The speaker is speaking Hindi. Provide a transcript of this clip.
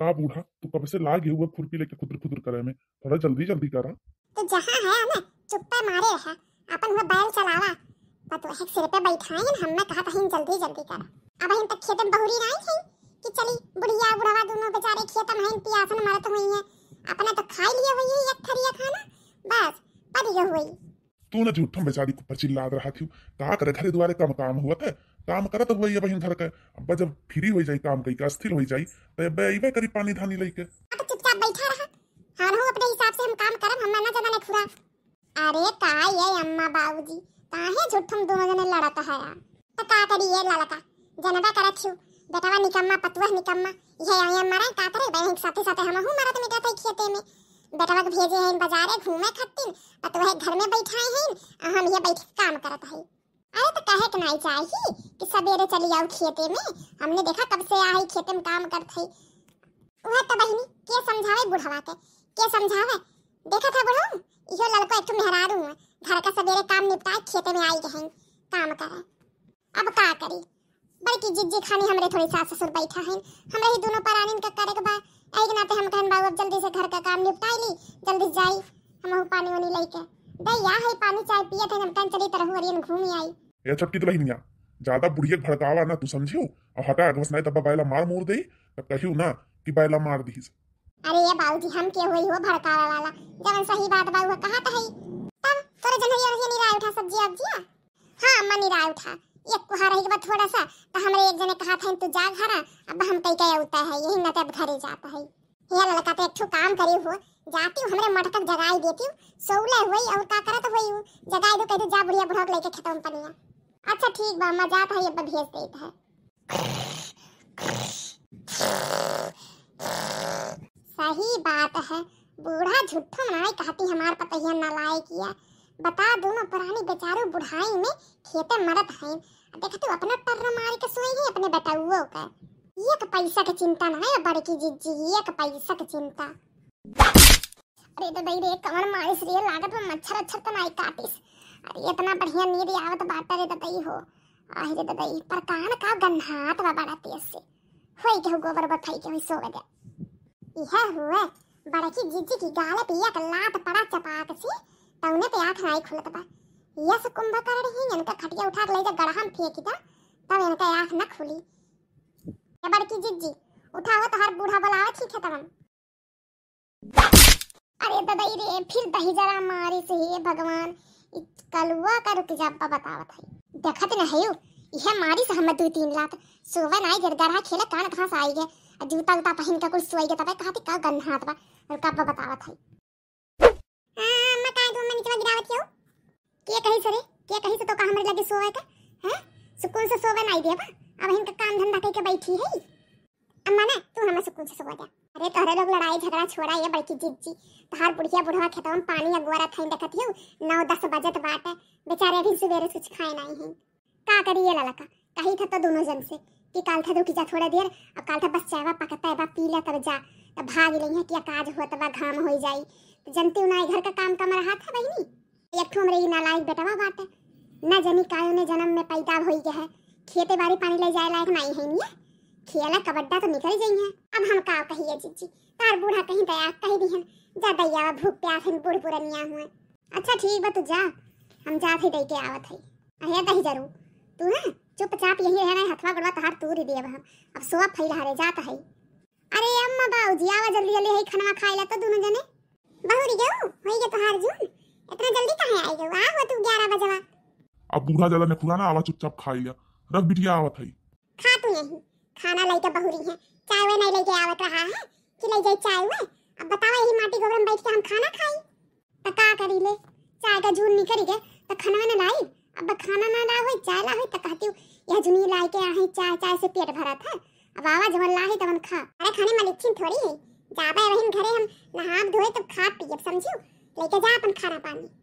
का बूढ़ा तू कब से लागे हुआ खुरपी लेके खुदर खुदर करे में थोड़ा जल्दी जल्दी करा तो जहां है ना चुप्पे मारे है अपन वो बैल चलावा पर तो एक सिर पे बैठाए हमने कहा था हम जल्दी जल्दी करा अब हम तक तो खेत में बहुरी नहीं है कि चली बुढ़िया बुढ़ावा दोनों बेचारे खेत में हैं प्यासन मरत हुई है अपने तो खा लिए हुई है एक थरिया खाना बस पर यो हुई तू ना झूठा बेचारी को पर चिल्ला रहा थी कहा करे घर द्वारे कम काम हुआ था काम करत हुआ ये बहन घर के अब जब फ्री हो जाई काम कई का अस्थिर हो जाई तो अब अबे करी पानी धानी लेके चुपचाप बैठा रहा हाँ, हम अपने हिसाब से हम काम करब हम ना जमाने खुरा अरे का ये अम्मा बाबूजी काहे झूठ हम दोनों जने लड़त है तो का करी ये लड़का जनबा करत छु बेटावा निकम्मा पतवा निकम्मा ये आया मारे का करे बहन साथे साथे हम हूं मारत मिटा थई खेते में बेटवा के भेजे हैं बाजारे घूमे खत्तीन पतवा घर में बैठाए हैं हम ये बैठ काम करत है आए तो कहे के नहीं चाही कि सवेरे चली आओ खेते में हमने देखा कब से आई खेते में काम करत हई वह तो बहनी के समझावे बुढ़वा के के समझावे देखा था बुढ़ो इहो लड़को एक मेहरारू है घर का सवेरे काम निपटाए खेते में आई गहन काम करे अब का करी बल्कि जिज्जी खानी हमरे थोड़ी सास ससुर बैठा है हमरे ही दोनों पर आनिन का करे के बा एक नाते हम कहन बाबू अब जल्दी से घर का काम निपटाई ली जल्दी जाई हम पानी वानी लेके दैया है पानी चाय पिए थे हम टन चली तरह हो रही घूमी आई या चपकी तो हिनिया ज्यादा बुढ़िया भड़कावा ना तू समझियो और हटा घस नहीं तब बैला मार मोर दे तब कहियो ना कि बैला मार दी अरे ये जी हम के होई हो भड़कावा वाला जवन सही बात बा वो कहा त है तब तोरे जनहई और ये राय उठा सब्जी अब्जिया हां अम्मा राय उठा एक कुहा रही के बाद थोड़ा सा तो हमरे एक जने कहा था तू जा घर अब हम कई कई उठता है यही ना तब घरे जाता है हे लड़का तो एक काम करी हो जाती हूँ हमरे मटक जगाई देती हूँ सोले हुई और का करत हुई जगाई दो कह दो जा बुढ़िया बुढ़क लेके खेतों में पनिया अच्छा ठीक बा मजाक है ये भेज देता है सही बात है बूढ़ा झूठो मनाई कहती हमार पतैया नलाय किया बता दो ना पुरानी बेचारो बुढ़ाई में खेते मरत है देख तू अपना टर्र मार के सोई है अपने बताऊओ का ये का तो पैसा की चिंता ना है बड़े की जिज्जी ये का तो पैसा की चिंता अरे तो भाई रे कमर मारिस रे लागत में मच्छर अच्छर तो नहीं काटिस इतना बढ़िया नींद आवत बाटे रे ददई हो आहे रे ददई पर कान का गन्हात बा बड़ा तेज से होई के गोबर बथई के होई सो गया इहा हुए बड़ा की जीजी की गाल पे एक लात पड़ा चपाक से तौने पे आंख नाई खुलत बा यस कर रही इनका खटिया उठा के ले जा गड़हम फेंक दा तब इनका आंख ना खुली ए बड़की जिज्जी उठाओ तो हर बूढ़ा बुलाओ ठीक है तमन अरे ददई रे फिर दही जरा मारी से हे भगवान कलुआ का रुक बाबा बतावत है देखत तो न है यो यह मारी से हम दू तीन सोवन आई नाई गरगरा खेला कान कहां से आई है जूता उता पहन के कुछ सोई तब कहां कहती का गन हाथ बा और का बाबा बतावत है हां मैं काय दू मैं नीचे गिरावत हूं के कहीं से रे के कहीं से तो का हमरे लगे सोवे का हैं सुकून से सोवे नाई देबा अब इनका काम धंधा करके बैठी है अम्मा ना तू हमें सुकून से सो जा अरे तोरे लोग लड़ाई झगड़ा छोड़ा ये बड़की जीत जी तहार तो बुढ़िया बुढ़वा खेत में पानी अगुआरा थई देखत यू नौ दस बजत बाट बेचारे अभी सवेरे कुछ खाए नहीं है का करिए ललका कही था तो दोनों जन से कि काल था रुकी जा थोड़ा देर और काल था बस चाय वा पकता है बा पी ले तब जा तो भाग ले है कि काज होत बा घाम हो जाई तो जनते उनाई घर का काम कम रहा था बहनी एक ठो हमरे नालायक बेटवा है न जनी कायो ने जन्म में पैदा होई गया है खेते बाड़ी पानी ले जाए लायक नहीं है नहीं है खेला कबड्डा तो निकल जाइए अब हम का कहिए जीजी तार बूढ़ा कहीं गया कहीं भी हम जा दैया भूख प्यास हम बूढ़ पुरनिया हुए अच्छा ठीक बा तू जा हम जात ही दई के आवत है अहे दही जरूर तू ना चुपचाप यही रहना हथवा गड़वा तहार तूर ही अब हम अब सोआ फैल हरे जात है अरे अम्मा बाऊ जी आवा जल्दी जल्दी है खनवा खा ले तो दोनों जने बहुरी गयो होई गे तोहार जून इतना जल्दी काहे आई गयो आ हो तू 11 बजवा अब बूढ़ा जला ने पुराना आवा चुपचाप खा लिया रख बिटिया आवत है खा तू यही खाना लेके बहुरी है चाय वे नहीं लेके आवत रहा है कि ले जाई चाय वे अब बतावा यही माटी गोबर में बैठ के हम खाना खाई तो का करी ले चाय का झूल नहीं करी के तो खाना ना लाई अब खाना ना ला होई चाय ला होई त कहती यह जुनी लाई के आही चाय चाय से पेट भरा था अब आवा जवन ला है तब हम खा अरे खाने में लिखिन थोड़ी है जाबे वहीं घरे हम नहा धोए तब खा पिए समझियो लेके जा अपन खाना पानी